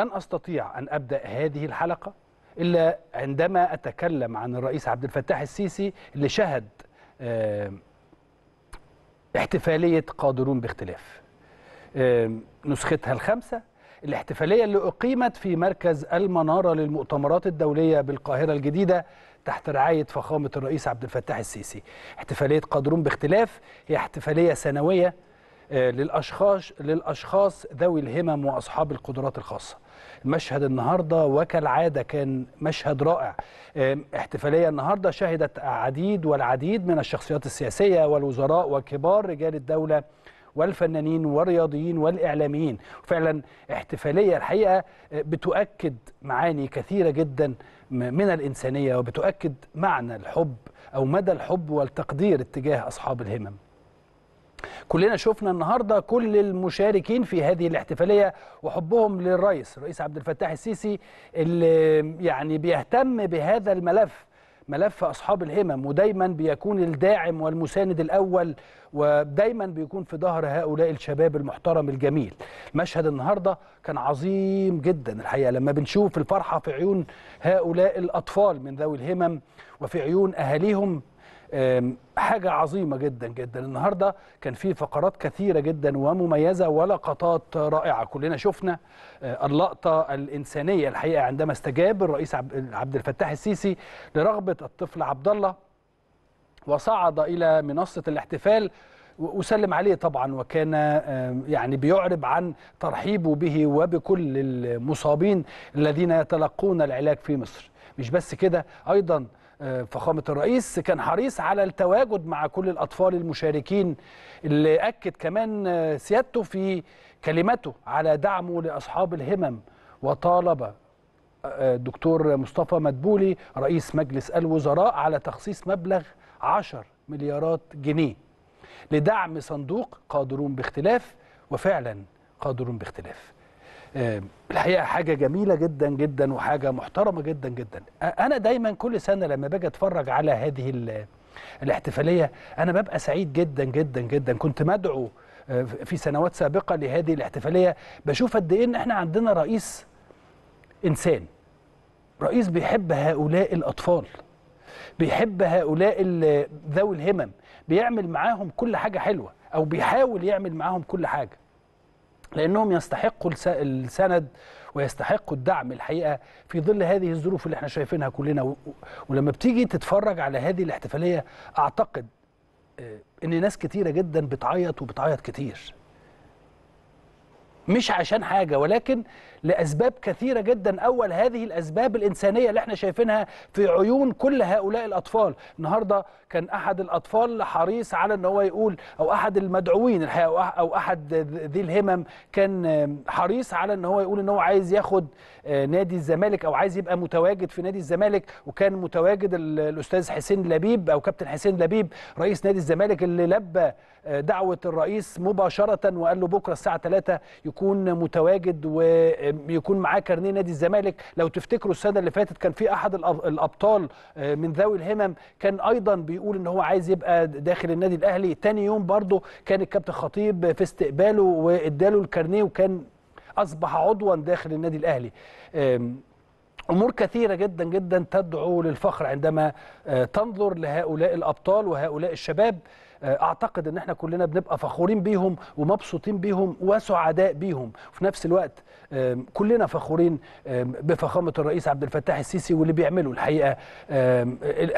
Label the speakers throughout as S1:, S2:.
S1: لن أستطيع أن أبدأ هذه الحلقة إلا عندما أتكلم عن الرئيس عبد الفتاح السيسي اللي شهد آه، احتفالية قادرون باختلاف آه، نسختها الخامسة الاحتفالية اللي أقيمت في مركز المنارة للمؤتمرات الدولية بالقاهرة الجديدة تحت رعاية فخامة الرئيس عبد الفتاح السيسي احتفالية قادرون باختلاف هي احتفالية سنوية آه، للأشخاص للأشخاص ذوي الهمم وأصحاب القدرات الخاصة مشهد النهارده وكالعاده كان مشهد رائع احتفاليه النهارده شهدت العديد والعديد من الشخصيات السياسيه والوزراء وكبار رجال الدوله والفنانين والرياضيين والإعلاميين فعلا احتفالية الحقيقة آه، بتؤكد معاني كثيرة جدا من الإنسانية وبتؤكد معنى الحب أو مدى الحب والتقدير اتجاه أصحاب الهمم كلنا شفنا النهارده كل المشاركين في هذه الاحتفاليه وحبهم للرئيس الرئيس عبد الفتاح السيسي اللي يعني بيهتم بهذا الملف ملف اصحاب الهمم ودايما بيكون الداعم والمساند الاول ودايما بيكون في ظهر هؤلاء الشباب المحترم الجميل مشهد النهارده كان عظيم جدا الحقيقه لما بنشوف الفرحه في عيون هؤلاء الاطفال من ذوي الهمم وفي عيون اهاليهم حاجه عظيمه جدا جدا النهارده كان في فقرات كثيره جدا ومميزه ولقطات رائعه كلنا شفنا آه، اللقطه الانسانيه الحقيقه عندما استجاب الرئيس عبد الفتاح السيسي لرغبه الطفل عبد الله وصعد الى منصه الاحتفال وسلم عليه طبعا وكان يعني بيعرب عن ترحيبه به وبكل المصابين الذين يتلقون العلاج في مصر مش بس كده ايضا فخامه الرئيس كان حريص على التواجد مع كل الاطفال المشاركين اللي اكد كمان آه، سيادته في كلمته على دعمه لاصحاب الهمم وطالب الدكتور آه، مصطفى مدبولي رئيس مجلس الوزراء على تخصيص مبلغ 10 مليارات جنيه لدعم صندوق قادرون باختلاف وفعلا قادرون باختلاف آه، الحقيقه حاجه جميله جدا جدا وحاجه محترمه جدا جدا انا دايما كل سنه لما باجي اتفرج على هذه الاحتفاليه انا ببقى سعيد جدا جدا جدا كنت مدعو آه، في سنوات سابقه لهذه الاحتفاليه بشوف قد ايه ان احنا عندنا رئيس انسان رئيس بيحب هؤلاء الاطفال بيحب هؤلاء ذوي الهمم بيعمل معاهم كل حاجه حلوه او بيحاول يعمل معاهم كل حاجه لانهم يستحقوا السند ويستحقوا الدعم الحقيقه في ظل هذه الظروف اللي احنا شايفينها كلنا ولما بتيجي تتفرج على هذه الاحتفاليه اعتقد آه، ان ناس كتيره جدا بتعيط وبتعيط كتير مش عشان حاجه ولكن لأسباب كثيرة جدا أول هذه الأسباب الإنسانية اللي احنا شايفينها في عيون كل هؤلاء الأطفال النهاردة كان أحد الأطفال حريص على أن هو يقول أو أحد المدعوين الحقيقة أو أحد ذي الهمم كان حريص على أن هو يقول أن هو عايز ياخد آه، نادي الزمالك أو عايز يبقى متواجد في نادي الزمالك وكان متواجد الأستاذ حسين لبيب أو كابتن حسين لبيب رئيس نادي الزمالك اللي لبى آه، دعوة الرئيس مباشرة وقال له بكرة الساعة 3 يكون متواجد و آه، يكون معاه كارنيه نادي الزمالك لو تفتكروا السنه اللي فاتت كان في احد الابطال آه، من ذوي الهمم كان ايضا بيقول ان هو عايز يبقى داخل النادي الاهلي تاني يوم برضه كان الكابتن خطيب في استقباله واداله الكارنيه وكان اصبح عضوا داخل النادي الاهلي أمور كثيرة جدا جدا تدعو للفخر عندما آه، تنظر لهؤلاء الأبطال وهؤلاء الشباب آه، أعتقد أن احنا كلنا بنبقى فخورين بيهم ومبسوطين بيهم وسعداء بيهم وفي نفس الوقت كلنا فخورين بفخامة الرئيس عبد الفتاح السيسي واللي بيعمله الحقيقة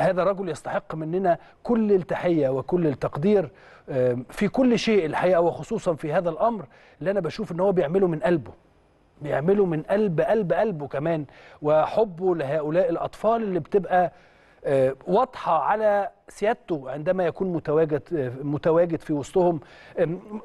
S1: هذا رجل يستحق مننا كل التحية وكل التقدير في كل شيء الحقيقة وخصوصا في هذا الأمر اللي أنا بشوف أن هو بيعمله من قلبه بيعملوا من قلب قلب قلبه كمان وحبه لهؤلاء الأطفال اللي بتبقى آه، واضحة على سيادته عندما يكون متواجد آه، متواجد في وسطهم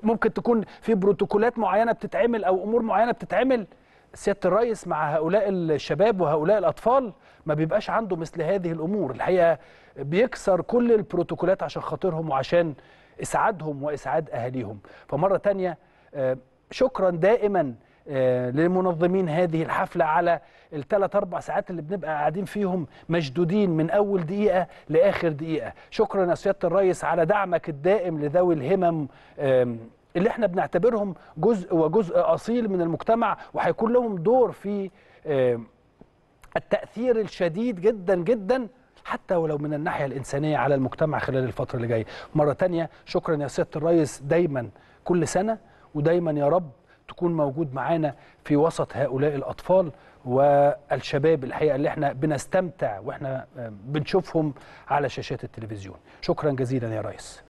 S1: ممكن تكون في بروتوكولات معينة بتتعمل أو أمور معينة بتتعمل سياده الرئيس مع هؤلاء الشباب وهؤلاء الاطفال ما بيبقاش عنده مثل هذه الامور الحقيقه بيكسر كل البروتوكولات عشان خاطرهم وعشان اسعادهم واسعاد اهاليهم فمره تانية آه، شكرا دائما آه، لمنظمين هذه الحفلة على الثلاث أربع ساعات اللي بنبقى قاعدين فيهم مشدودين من أول دقيقة لآخر دقيقة شكرا يا سيادة الرئيس على دعمك الدائم لذوي الهمم اللي احنا بنعتبرهم جزء وجزء أصيل من المجتمع وهيكون لهم دور في التأثير الشديد جدا جدا حتى ولو من الناحية الإنسانية على المجتمع خلال الفترة اللي جاية مرة تانية شكرا يا سيادة الرئيس دايما كل سنة ودايما يا رب تكون موجود معانا في وسط هؤلاء الأطفال والشباب الحقيقة اللي احنا بنستمتع واحنا بنشوفهم على شاشات التلفزيون شكرا جزيلا يا ريس